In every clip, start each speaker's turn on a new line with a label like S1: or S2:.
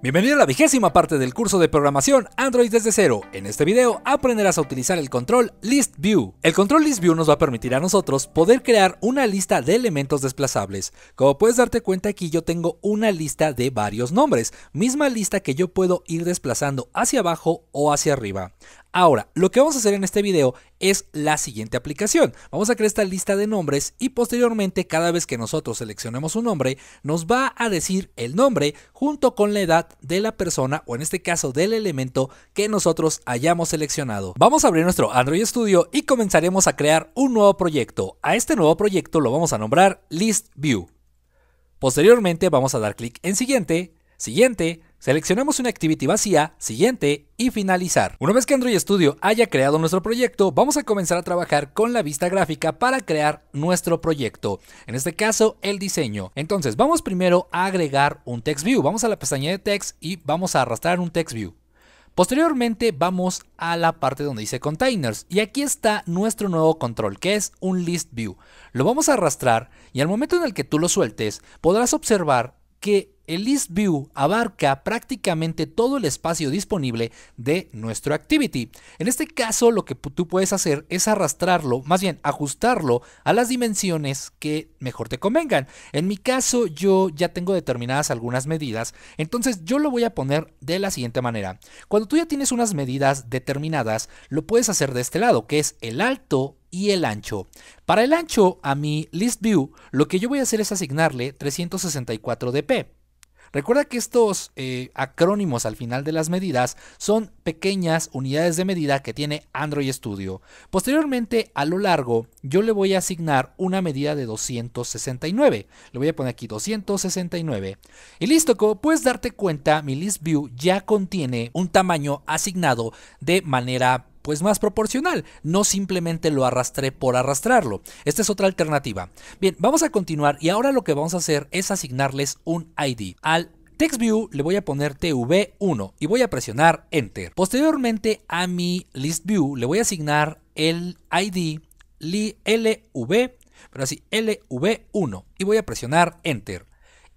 S1: Bienvenido a la vigésima parte del curso de programación Android desde cero. En este video aprenderás a utilizar el control List El control List View nos va a permitir a nosotros poder crear una lista de elementos desplazables. Como puedes darte cuenta aquí yo tengo una lista de varios nombres, misma lista que yo puedo ir desplazando hacia abajo o hacia arriba. Ahora, lo que vamos a hacer en este video es la siguiente aplicación. Vamos a crear esta lista de nombres y posteriormente cada vez que nosotros seleccionemos un nombre, nos va a decir el nombre junto con la edad de la persona o en este caso del elemento que nosotros hayamos seleccionado. Vamos a abrir nuestro Android Studio y comenzaremos a crear un nuevo proyecto. A este nuevo proyecto lo vamos a nombrar List View. Posteriormente vamos a dar clic en siguiente, siguiente, Seleccionamos una activity vacía, siguiente y finalizar. Una vez que Android Studio haya creado nuestro proyecto, vamos a comenzar a trabajar con la vista gráfica para crear nuestro proyecto. En este caso, el diseño. Entonces, vamos primero a agregar un text view. Vamos a la pestaña de text y vamos a arrastrar un text view. Posteriormente vamos a la parte donde dice containers y aquí está nuestro nuevo control que es un ListView Lo vamos a arrastrar y al momento en el que tú lo sueltes podrás observar que el list view abarca prácticamente todo el espacio disponible de nuestro activity. En este caso lo que tú puedes hacer es arrastrarlo, más bien ajustarlo a las dimensiones que mejor te convengan. En mi caso yo ya tengo determinadas algunas medidas, entonces yo lo voy a poner de la siguiente manera. Cuando tú ya tienes unas medidas determinadas, lo puedes hacer de este lado, que es el alto y el ancho. Para el ancho a mi list view, lo que yo voy a hacer es asignarle 364 dp. Recuerda que estos eh, acrónimos al final de las medidas son pequeñas unidades de medida que tiene Android Studio. Posteriormente, a lo largo, yo le voy a asignar una medida de 269. Le voy a poner aquí 269. Y listo, como puedes darte cuenta, mi list view ya contiene un tamaño asignado de manera pues más proporcional, no simplemente lo arrastré por arrastrarlo. Esta es otra alternativa. Bien, vamos a continuar y ahora lo que vamos a hacer es asignarles un ID al TextView le voy a poner TV1 y voy a presionar Enter. Posteriormente a mi ListView le voy a asignar el ID LV, pero así LV1 y voy a presionar Enter.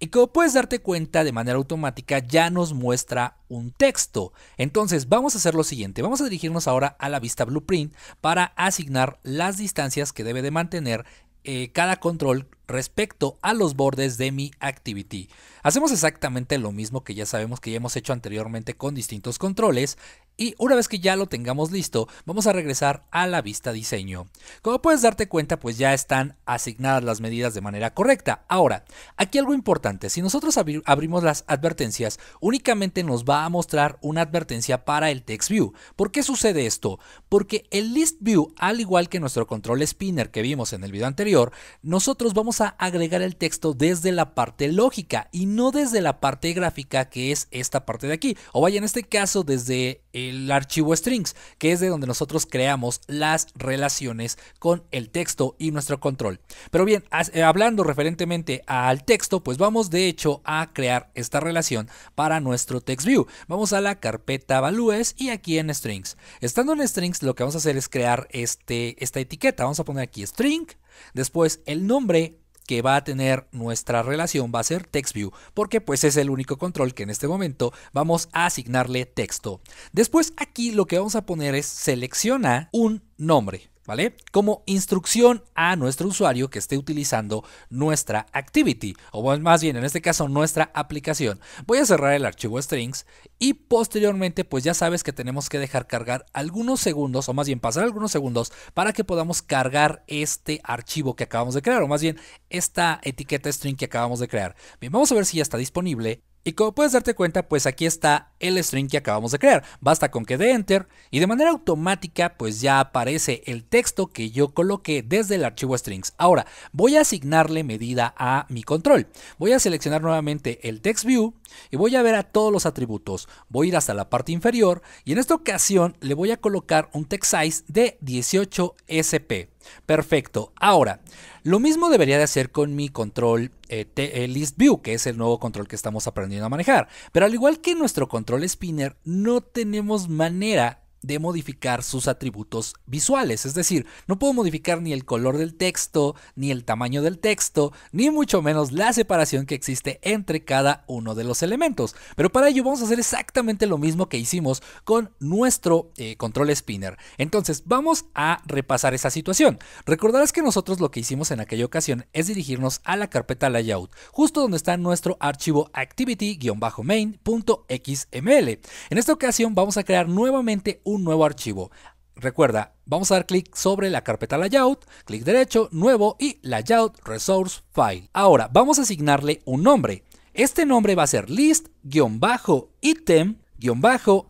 S1: Y como puedes darte cuenta, de manera automática ya nos muestra un texto. Entonces vamos a hacer lo siguiente, vamos a dirigirnos ahora a la vista Blueprint para asignar las distancias que debe de mantener eh, cada control respecto a los bordes de mi activity. Hacemos exactamente lo mismo que ya sabemos que ya hemos hecho anteriormente con distintos controles y una vez que ya lo tengamos listo, vamos a regresar a la vista diseño. Como puedes darte cuenta, pues ya están asignadas las medidas de manera correcta. Ahora, aquí algo importante, si nosotros abrimos las advertencias, únicamente nos va a mostrar una advertencia para el text view. ¿Por qué sucede esto? Porque el list view, al igual que nuestro control spinner que vimos en el video anterior, nosotros vamos a agregar el texto desde la parte lógica y no desde la parte gráfica que es esta parte de aquí. O vaya, en este caso desde el archivo strings, que es de donde nosotros creamos las relaciones con el texto y nuestro control. Pero bien, eh, hablando referentemente al texto, pues vamos de hecho a crear esta relación para nuestro text view. Vamos a la carpeta values y aquí en strings. Estando en strings, lo que vamos a hacer es crear este, esta etiqueta. Vamos a poner aquí string, después el nombre, que va a tener nuestra relación va a ser TextView, porque pues es el único control que en este momento vamos a asignarle texto. Después aquí lo que vamos a poner es selecciona un nombre. ¿vale? Como instrucción a nuestro usuario que esté utilizando nuestra activity, o más bien en este caso nuestra aplicación. Voy a cerrar el archivo strings y posteriormente pues ya sabes que tenemos que dejar cargar algunos segundos, o más bien pasar algunos segundos para que podamos cargar este archivo que acabamos de crear, o más bien esta etiqueta string que acabamos de crear. Bien, vamos a ver si ya está disponible y como puedes darte cuenta, pues aquí está el string que acabamos de crear. Basta con que dé enter y de manera automática pues ya aparece el texto que yo coloqué desde el archivo strings. Ahora voy a asignarle medida a mi control. Voy a seleccionar nuevamente el text view y voy a ver a todos los atributos. Voy a ir hasta la parte inferior y en esta ocasión le voy a colocar un text size de 18 SP. Perfecto. Ahora, lo mismo debería de hacer con mi control eh, eh, list view, que es el nuevo control que estamos aprendiendo a manejar. Pero al igual que nuestro control spinner, no tenemos manera de modificar sus atributos visuales. Es decir, no puedo modificar ni el color del texto, ni el tamaño del texto, ni mucho menos la separación que existe entre cada uno de los elementos. Pero para ello vamos a hacer exactamente lo mismo que hicimos con nuestro eh, control spinner. Entonces vamos a repasar esa situación. Recordarás que nosotros lo que hicimos en aquella ocasión es dirigirnos a la carpeta layout, justo donde está nuestro archivo activity-main.xml. En esta ocasión vamos a crear nuevamente un un nuevo archivo. Recuerda, vamos a dar clic sobre la carpeta layout, clic derecho, nuevo y layout resource file. Ahora vamos a asignarle un nombre. Este nombre va a ser list-item bajo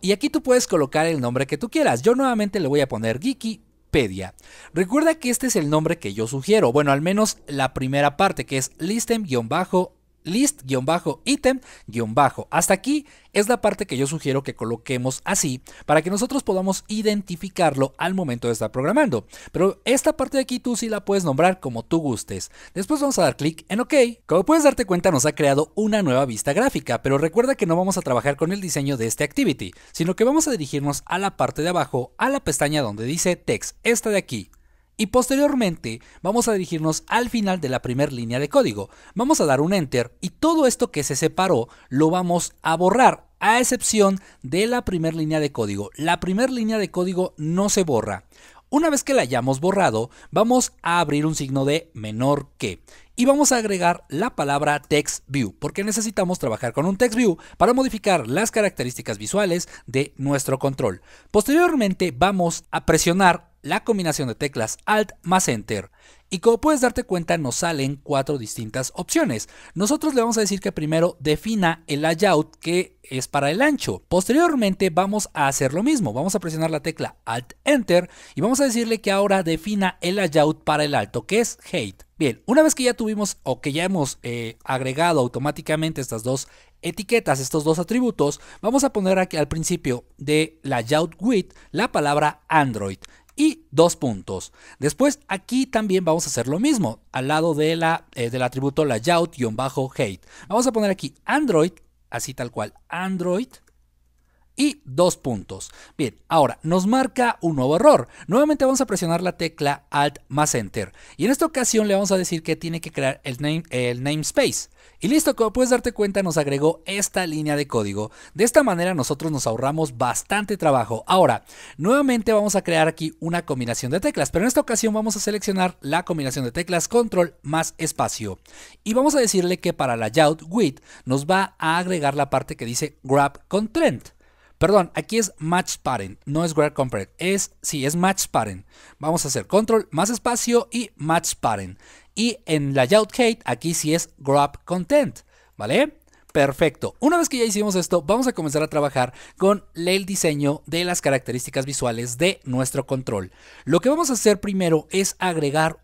S1: y aquí tú puedes colocar el nombre que tú quieras. Yo nuevamente le voy a poner Wikipedia. Recuerda que este es el nombre que yo sugiero, bueno, al menos la primera parte que es listem item list-item- hasta aquí es la parte que yo sugiero que coloquemos así para que nosotros podamos identificarlo al momento de estar programando. Pero esta parte de aquí tú sí la puedes nombrar como tú gustes. Después vamos a dar clic en OK. Como puedes darte cuenta nos ha creado una nueva vista gráfica, pero recuerda que no vamos a trabajar con el diseño de este activity, sino que vamos a dirigirnos a la parte de abajo, a la pestaña donde dice text, esta de aquí. Y posteriormente vamos a dirigirnos al final de la primera línea de código. Vamos a dar un enter y todo esto que se separó lo vamos a borrar a excepción de la primera línea de código. La primera línea de código no se borra. Una vez que la hayamos borrado, vamos a abrir un signo de menor que y vamos a agregar la palabra TextView, porque necesitamos trabajar con un TextView para modificar las características visuales de nuestro control. Posteriormente vamos a presionar la combinación de teclas Alt más Enter. Y como puedes darte cuenta nos salen cuatro distintas opciones. Nosotros le vamos a decir que primero defina el layout que es para el ancho. Posteriormente vamos a hacer lo mismo. Vamos a presionar la tecla Alt Enter y vamos a decirle que ahora defina el layout para el alto que es Height. Bien, una vez que ya tuvimos o que ya hemos eh, agregado automáticamente estas dos etiquetas, estos dos atributos, vamos a poner aquí al principio de layout width la palabra Android y dos puntos. Después aquí también vamos a hacer lo mismo, al lado de la, eh, del atributo layout-hate. Vamos a poner aquí Android, así tal cual, Android y dos puntos. Bien, ahora nos marca un nuevo error. Nuevamente vamos a presionar la tecla Alt más Enter. Y en esta ocasión le vamos a decir que tiene que crear el, name, el namespace. Y listo, como puedes darte cuenta nos agregó esta línea de código. De esta manera nosotros nos ahorramos bastante trabajo. Ahora, nuevamente vamos a crear aquí una combinación de teclas, pero en esta ocasión vamos a seleccionar la combinación de teclas Control más espacio. Y vamos a decirle que para la layout width nos va a agregar la parte que dice Grab Content. Perdón, aquí es match parent, no es where Es, sí, es match parent. Vamos a hacer control más espacio y match parent. Y en layout hate, aquí sí es grab content, ¿vale? Perfecto. Una vez que ya hicimos esto, vamos a comenzar a trabajar con el diseño de las características visuales de nuestro control. Lo que vamos a hacer primero es agregar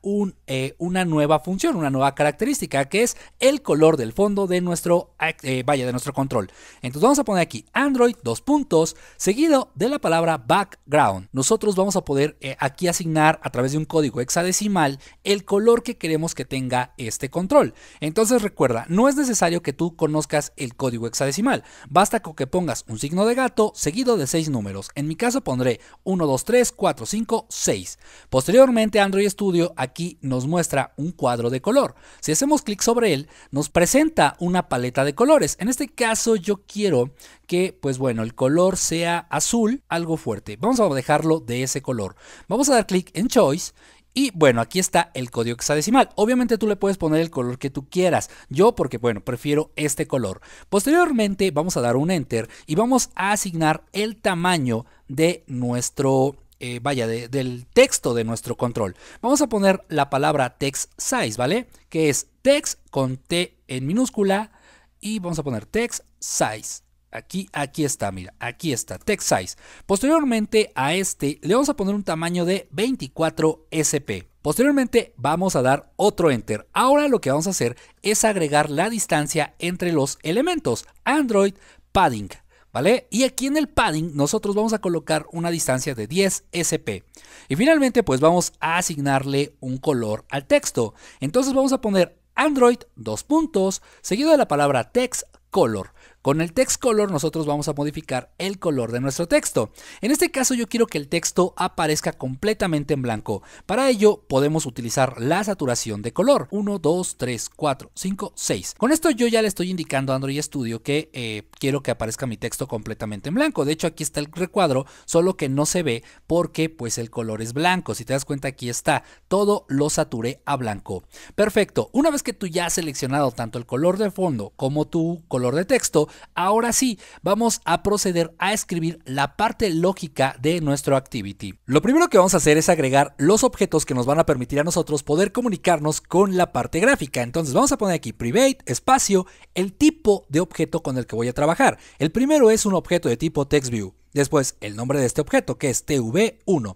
S1: eh, una nueva función, una nueva característica, que es el color del fondo de nuestro, eh, de nuestro control. Entonces vamos a poner aquí Android, dos puntos, seguido de la palabra background. Nosotros vamos a poder eh, aquí asignar a través de un código hexadecimal el color que queremos que tenga este control. Entonces recuerda, no es necesario que tú conozcas el código hexadecimal. Basta con que pongas un signo de gato seguido de seis números. En mi caso pondré 1, 2, 3, 4, 5, 6. Posteriormente Android Studio aquí nos muestra un cuadro de color. Si hacemos clic sobre él, nos presenta una paleta de colores. En este caso yo quiero que, pues bueno, el color sea azul, algo fuerte. Vamos a dejarlo de ese color. Vamos a dar clic en Choice y bueno, aquí está el código hexadecimal. Obviamente tú le puedes poner el color que tú quieras. Yo, porque bueno, prefiero este color. Posteriormente vamos a dar un enter y vamos a asignar el tamaño de nuestro eh, vaya, del texto de nuestro control. Vamos a poner la palabra text size, ¿vale? Que es text con T en minúscula y vamos a poner text size. Aquí, aquí está, mira, aquí está, text size. Posteriormente a este le vamos a poner un tamaño de 24 SP. Posteriormente vamos a dar otro enter. Ahora lo que vamos a hacer es agregar la distancia entre los elementos. Android padding, ¿vale? Y aquí en el padding nosotros vamos a colocar una distancia de 10 SP. Y finalmente pues vamos a asignarle un color al texto. Entonces vamos a poner Android, dos puntos, seguido de la palabra text color. Con el text color nosotros vamos a modificar el color de nuestro texto. En este caso yo quiero que el texto aparezca completamente en blanco. Para ello podemos utilizar la saturación de color. 1, 2, 3, 4, 5, 6. Con esto yo ya le estoy indicando a Android Studio que eh, quiero que aparezca mi texto completamente en blanco. De hecho aquí está el recuadro, solo que no se ve porque pues el color es blanco. Si te das cuenta aquí está, todo lo saturé a blanco. Perfecto, una vez que tú ya has seleccionado tanto el color de fondo como tu color de texto, Ahora sí, vamos a proceder a escribir la parte lógica de nuestro activity. Lo primero que vamos a hacer es agregar los objetos que nos van a permitir a nosotros poder comunicarnos con la parte gráfica. Entonces vamos a poner aquí private, espacio, el tipo de objeto con el que voy a trabajar. El primero es un objeto de tipo TextView. Después el nombre de este objeto que es TV1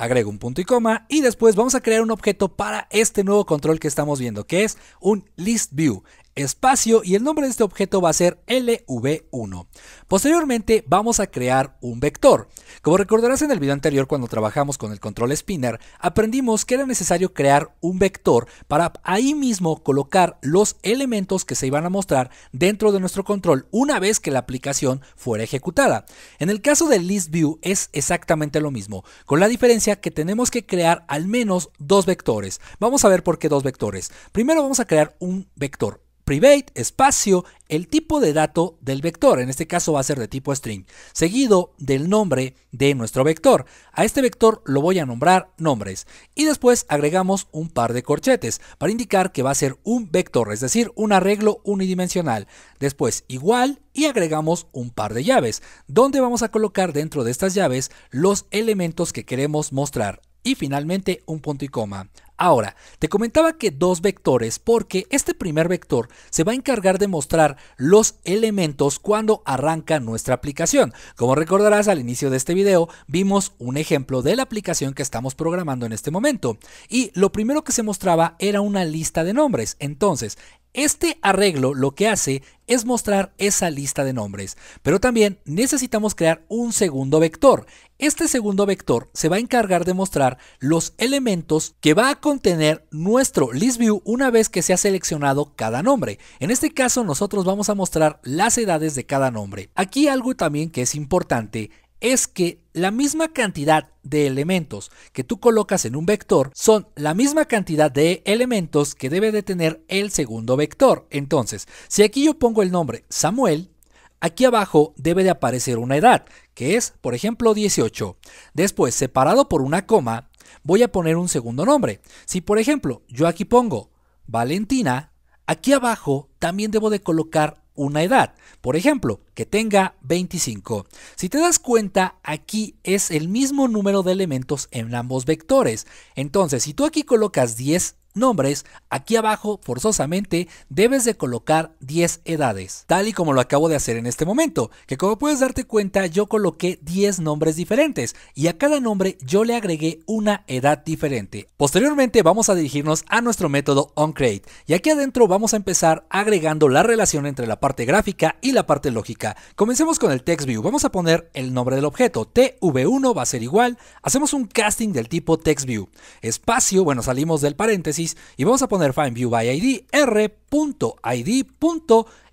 S1: agrego un punto y coma y después vamos a crear un objeto para este nuevo control que estamos viendo que es un list view espacio y el nombre de este objeto va a ser LV1. Posteriormente vamos a crear un vector. Como recordarás en el video anterior cuando trabajamos con el control spinner, aprendimos que era necesario crear un vector para ahí mismo colocar los elementos que se iban a mostrar dentro de nuestro control una vez que la aplicación fuera ejecutada. En el caso del list view es exactamente lo mismo, con la diferencia que tenemos que crear al menos dos vectores. Vamos a ver por qué dos vectores. Primero vamos a crear un vector private, espacio, el tipo de dato del vector, en este caso va a ser de tipo string, seguido del nombre de nuestro vector. A este vector lo voy a nombrar nombres y después agregamos un par de corchetes para indicar que va a ser un vector, es decir, un arreglo unidimensional. Después igual y agregamos un par de llaves, donde vamos a colocar dentro de estas llaves los elementos que queremos mostrar y finalmente un punto y coma. Ahora, te comentaba que dos vectores porque este primer vector se va a encargar de mostrar los elementos cuando arranca nuestra aplicación. Como recordarás al inicio de este video vimos un ejemplo de la aplicación que estamos programando en este momento y lo primero que se mostraba era una lista de nombres. Entonces, este arreglo lo que hace es mostrar esa lista de nombres, pero también necesitamos crear un segundo vector. Este segundo vector se va a encargar de mostrar los elementos que va a contener nuestro ListView una vez que se ha seleccionado cada nombre. En este caso nosotros vamos a mostrar las edades de cada nombre. Aquí algo también que es importante es que la misma cantidad de elementos que tú colocas en un vector son la misma cantidad de elementos que debe de tener el segundo vector. Entonces, si aquí yo pongo el nombre Samuel, aquí abajo debe de aparecer una edad, que es, por ejemplo, 18. Después, separado por una coma, voy a poner un segundo nombre. Si, por ejemplo, yo aquí pongo Valentina, aquí abajo también debo de colocar una edad. Por ejemplo, que tenga 25. Si te das cuenta, aquí es el mismo número de elementos en ambos vectores. Entonces, si tú aquí colocas 10 nombres, aquí abajo forzosamente debes de colocar 10 edades, tal y como lo acabo de hacer en este momento, que como puedes darte cuenta yo coloqué 10 nombres diferentes y a cada nombre yo le agregué una edad diferente. Posteriormente vamos a dirigirnos a nuestro método onCreate y aquí adentro vamos a empezar agregando la relación entre la parte gráfica y la parte lógica. Comencemos con el TextView, vamos a poner el nombre del objeto, tv1 va a ser igual, hacemos un casting del tipo TextView, espacio, bueno salimos del paréntesis, y vamos a poner findViewById by id r.id.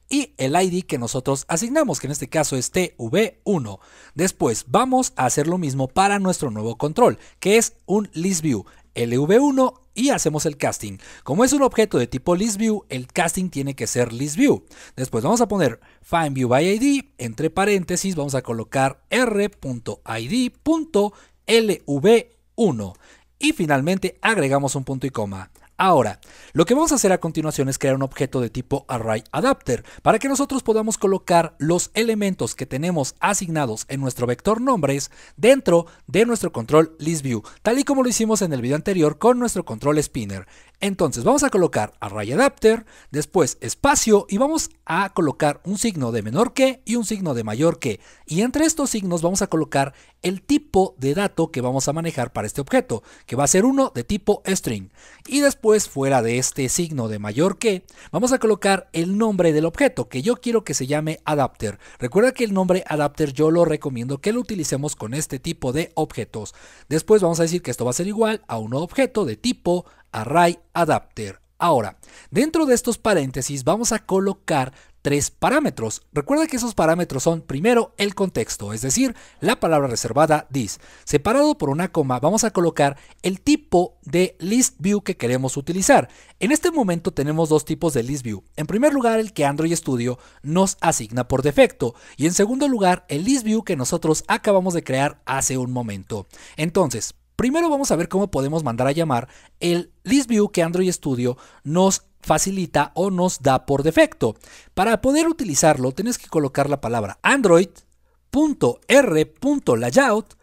S1: y el id que nosotros asignamos, que en este caso es tv1. Después vamos a hacer lo mismo para nuestro nuevo control, que es un ListView, lv1 y hacemos el casting. Como es un objeto de tipo ListView, el casting tiene que ser ListView. Después vamos a poner FindViewById, entre paréntesis vamos a colocar r.id.lv1. Y finalmente agregamos un punto y coma. Ahora, lo que vamos a hacer a continuación es crear un objeto de tipo array adapter para que nosotros podamos colocar los elementos que tenemos asignados en nuestro vector nombres dentro de nuestro control ListView. tal y como lo hicimos en el video anterior con nuestro control spinner. Entonces vamos a colocar array adapter, después espacio y vamos a colocar un signo de menor que y un signo de mayor que. Y entre estos signos vamos a colocar el tipo de dato que vamos a manejar para este objeto, que va a ser uno de tipo string. Y después fuera de este signo de mayor que, vamos a colocar el nombre del objeto, que yo quiero que se llame adapter. Recuerda que el nombre adapter yo lo recomiendo que lo utilicemos con este tipo de objetos. Después vamos a decir que esto va a ser igual a un objeto de tipo array adapter. Ahora, dentro de estos paréntesis vamos a colocar tres parámetros. Recuerda que esos parámetros son primero el contexto, es decir, la palabra reservada this, separado por una coma vamos a colocar el tipo de listview que queremos utilizar. En este momento tenemos dos tipos de listview En primer lugar el que Android Studio nos asigna por defecto y en segundo lugar el listview que nosotros acabamos de crear hace un momento. Entonces, Primero vamos a ver cómo podemos mandar a llamar el ListView que Android Studio nos facilita o nos da por defecto. Para poder utilizarlo tienes que colocar la palabra android.r.layout.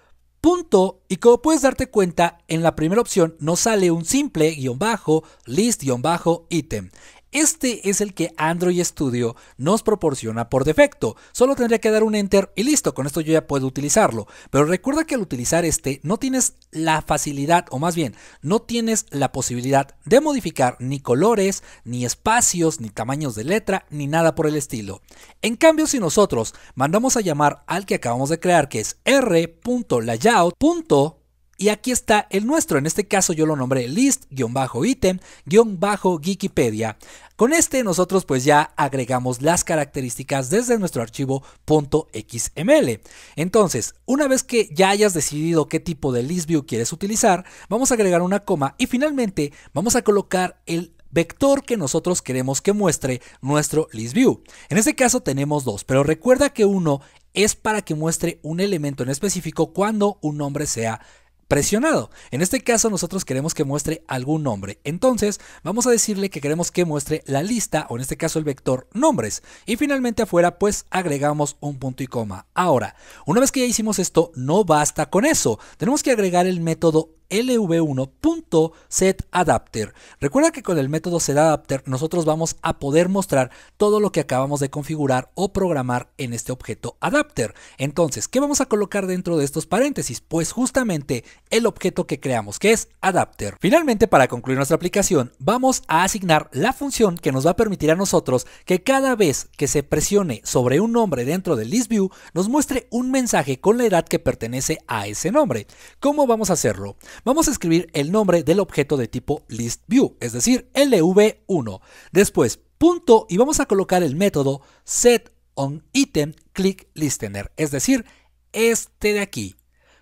S1: y como puedes darte cuenta, en la primera opción nos sale un simple guión bajo, list guión bajo, ítem. Este es el que Android Studio nos proporciona por defecto. Solo tendría que dar un enter y listo, con esto yo ya puedo utilizarlo. Pero recuerda que al utilizar este no tienes la facilidad, o más bien, no tienes la posibilidad de modificar ni colores, ni espacios, ni tamaños de letra, ni nada por el estilo. En cambio, si nosotros mandamos a llamar al que acabamos de crear, que es r.layout.com, y aquí está el nuestro, en este caso yo lo nombré list-item-wikipedia. Con este nosotros pues ya agregamos las características desde nuestro archivo .xml. Entonces, una vez que ya hayas decidido qué tipo de ListView quieres utilizar, vamos a agregar una coma y finalmente vamos a colocar el vector que nosotros queremos que muestre nuestro ListView. En este caso tenemos dos, pero recuerda que uno es para que muestre un elemento en específico cuando un nombre sea presionado. En este caso nosotros queremos que muestre algún nombre. Entonces vamos a decirle que queremos que muestre la lista o en este caso el vector nombres. Y finalmente afuera pues agregamos un punto y coma. Ahora, una vez que ya hicimos esto, no basta con eso. Tenemos que agregar el método lv1.setAdapter. Recuerda que con el método setAdapter nosotros vamos a poder mostrar todo lo que acabamos de configurar o programar en este objeto adapter. Entonces, ¿qué vamos a colocar dentro de estos paréntesis? Pues justamente el objeto que creamos, que es adapter. Finalmente, para concluir nuestra aplicación, vamos a asignar la función que nos va a permitir a nosotros que cada vez que se presione sobre un nombre dentro del ListView, nos muestre un mensaje con la edad que pertenece a ese nombre. ¿Cómo vamos a hacerlo? vamos a escribir el nombre del objeto de tipo listView, es decir, lv1. Después, punto y vamos a colocar el método setOnItemClickListener, es decir, este de aquí.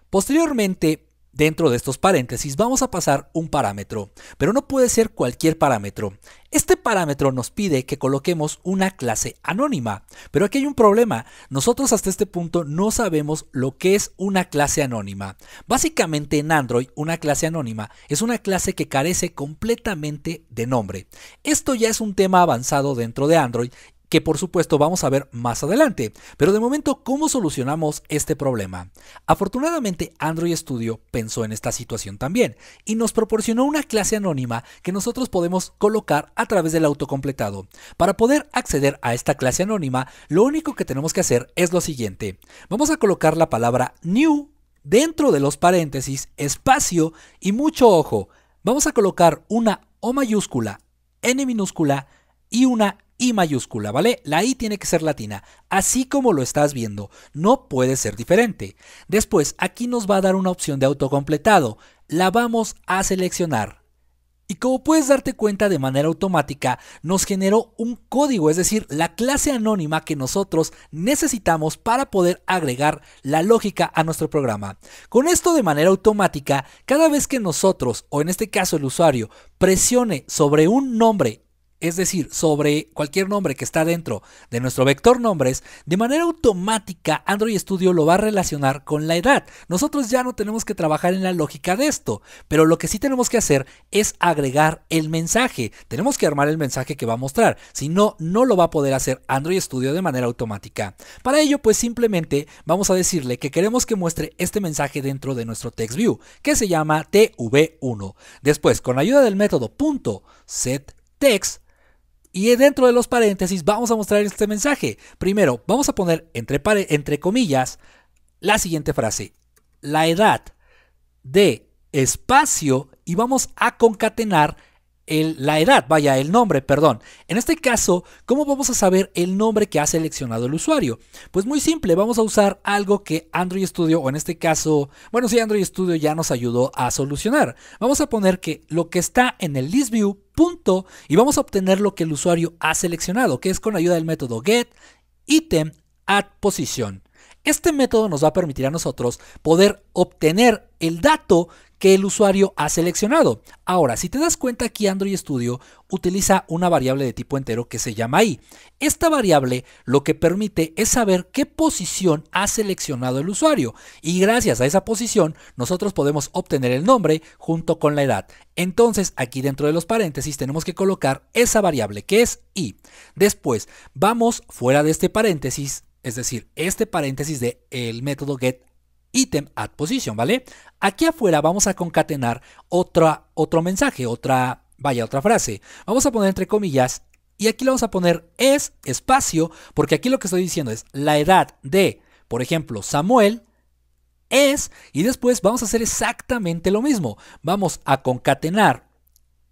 S1: Posteriormente, Dentro de estos paréntesis vamos a pasar un parámetro, pero no puede ser cualquier parámetro. Este parámetro nos pide que coloquemos una clase anónima, pero aquí hay un problema. Nosotros hasta este punto no sabemos lo que es una clase anónima. Básicamente en Android una clase anónima es una clase que carece completamente de nombre. Esto ya es un tema avanzado dentro de Android que por supuesto vamos a ver más adelante. Pero de momento, ¿cómo solucionamos este problema? Afortunadamente, Android Studio pensó en esta situación también y nos proporcionó una clase anónima que nosotros podemos colocar a través del autocompletado. Para poder acceder a esta clase anónima, lo único que tenemos que hacer es lo siguiente. Vamos a colocar la palabra new dentro de los paréntesis, espacio y mucho ojo. Vamos a colocar una O mayúscula, N minúscula y una y mayúscula, ¿vale? La I tiene que ser latina, así como lo estás viendo, no puede ser diferente. Después, aquí nos va a dar una opción de autocompletado, la vamos a seleccionar. Y como puedes darte cuenta de manera automática, nos generó un código, es decir, la clase anónima que nosotros necesitamos para poder agregar la lógica a nuestro programa. Con esto de manera automática, cada vez que nosotros, o en este caso el usuario, presione sobre un nombre es decir, sobre cualquier nombre que está dentro de nuestro vector nombres, de manera automática Android Studio lo va a relacionar con la edad. Nosotros ya no tenemos que trabajar en la lógica de esto, pero lo que sí tenemos que hacer es agregar el mensaje. Tenemos que armar el mensaje que va a mostrar, si no, no lo va a poder hacer Android Studio de manera automática. Para ello, pues simplemente vamos a decirle que queremos que muestre este mensaje dentro de nuestro TextView, que se llama TV1. Después, con ayuda del método punto y dentro de los paréntesis vamos a mostrar este mensaje. Primero, vamos a poner entre, entre comillas la siguiente frase. La edad de espacio y vamos a concatenar la edad, vaya, el nombre, perdón. En este caso, ¿cómo vamos a saber el nombre que ha seleccionado el usuario? Pues muy simple, vamos a usar algo que Android Studio, o en este caso, bueno, sí, Android Studio ya nos ayudó a solucionar. Vamos a poner que lo que está en el list view, punto, y vamos a obtener lo que el usuario ha seleccionado, que es con ayuda del método get, item, at position. Este método nos va a permitir a nosotros poder obtener el dato que el usuario ha seleccionado. Ahora, si te das cuenta aquí Android Studio utiliza una variable de tipo entero que se llama i. Esta variable lo que permite es saber qué posición ha seleccionado el usuario y gracias a esa posición nosotros podemos obtener el nombre junto con la edad. Entonces aquí dentro de los paréntesis tenemos que colocar esa variable que es i. Después vamos fuera de este paréntesis es decir, este paréntesis del el método get item at position, ¿vale? Aquí afuera vamos a concatenar otra, otro mensaje, otra, vaya, otra frase. Vamos a poner entre comillas y aquí le vamos a poner es espacio, porque aquí lo que estoy diciendo es la edad de, por ejemplo, Samuel es, y después vamos a hacer exactamente lo mismo. Vamos a concatenar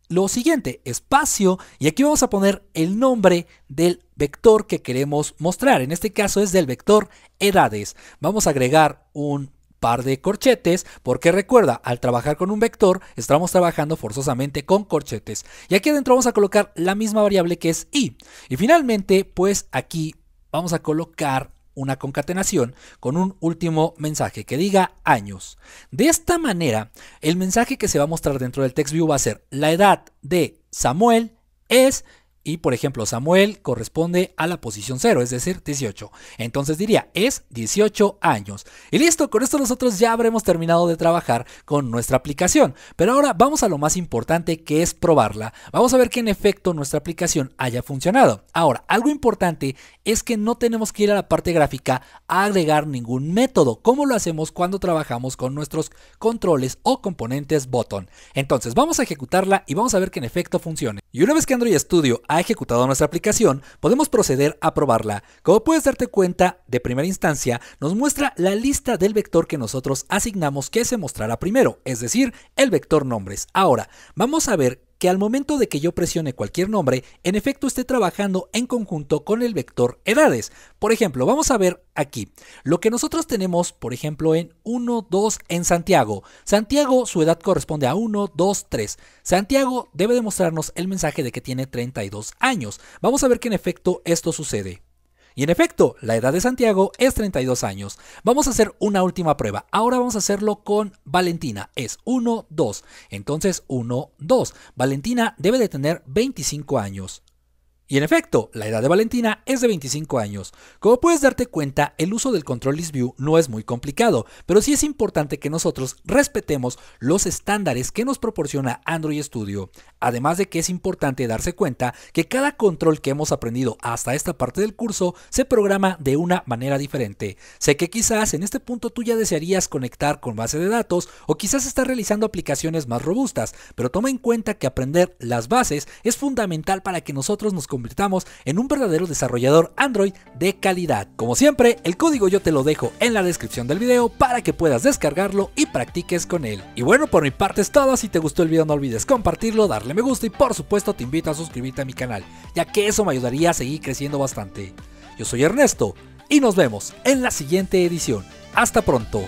S1: lo siguiente, espacio, y aquí vamos a poner el nombre del vector que queremos mostrar. En este caso es del vector edades. Vamos a agregar un par de corchetes, porque recuerda, al trabajar con un vector, estamos trabajando forzosamente con corchetes. Y aquí adentro vamos a colocar la misma variable que es i. Y finalmente, pues aquí vamos a colocar una concatenación con un último mensaje que diga años. De esta manera, el mensaje que se va a mostrar dentro del View va a ser la edad de Samuel es y por ejemplo, Samuel corresponde a la posición 0, es decir, 18. Entonces diría, es 18 años. Y listo, con esto nosotros ya habremos terminado de trabajar con nuestra aplicación. Pero ahora vamos a lo más importante que es probarla. Vamos a ver que en efecto nuestra aplicación haya funcionado. Ahora, algo importante es que no tenemos que ir a la parte gráfica a agregar ningún método, como lo hacemos cuando trabajamos con nuestros controles o componentes button. Entonces vamos a ejecutarla y vamos a ver que en efecto funcione. Y una vez que Android Studio ejecutado nuestra aplicación, podemos proceder a probarla. Como puedes darte cuenta, de primera instancia nos muestra la lista del vector que nosotros asignamos que se mostrará primero, es decir, el vector nombres. Ahora, vamos a ver que al momento de que yo presione cualquier nombre, en efecto esté trabajando en conjunto con el vector edades. Por ejemplo, vamos a ver aquí lo que nosotros tenemos, por ejemplo, en 1, 2 en Santiago. Santiago, su edad corresponde a 1, 2, 3. Santiago debe demostrarnos el mensaje de que tiene 32 años. Vamos a ver que en efecto esto sucede. Y en efecto, la edad de Santiago es 32 años. Vamos a hacer una última prueba. Ahora vamos a hacerlo con Valentina. Es 1, 2. Entonces 1, 2. Valentina debe de tener 25 años. Y en efecto, la edad de Valentina es de 25 años. Como puedes darte cuenta, el uso del control ListView no es muy complicado, pero sí es importante que nosotros respetemos los estándares que nos proporciona Android Studio. Además de que es importante darse cuenta que cada control que hemos aprendido hasta esta parte del curso se programa de una manera diferente. Sé que quizás en este punto tú ya desearías conectar con base de datos o quizás estar realizando aplicaciones más robustas, pero toma en cuenta que aprender las bases es fundamental para que nosotros nos convirtamos en un verdadero desarrollador Android de calidad. Como siempre, el código yo te lo dejo en la descripción del video para que puedas descargarlo y practiques con él. Y bueno, por mi parte es todo, si te gustó el video no olvides compartirlo, darle me gusta y por supuesto te invito a suscribirte a mi canal, ya que eso me ayudaría a seguir creciendo bastante. Yo soy Ernesto y nos vemos en la siguiente edición. Hasta pronto.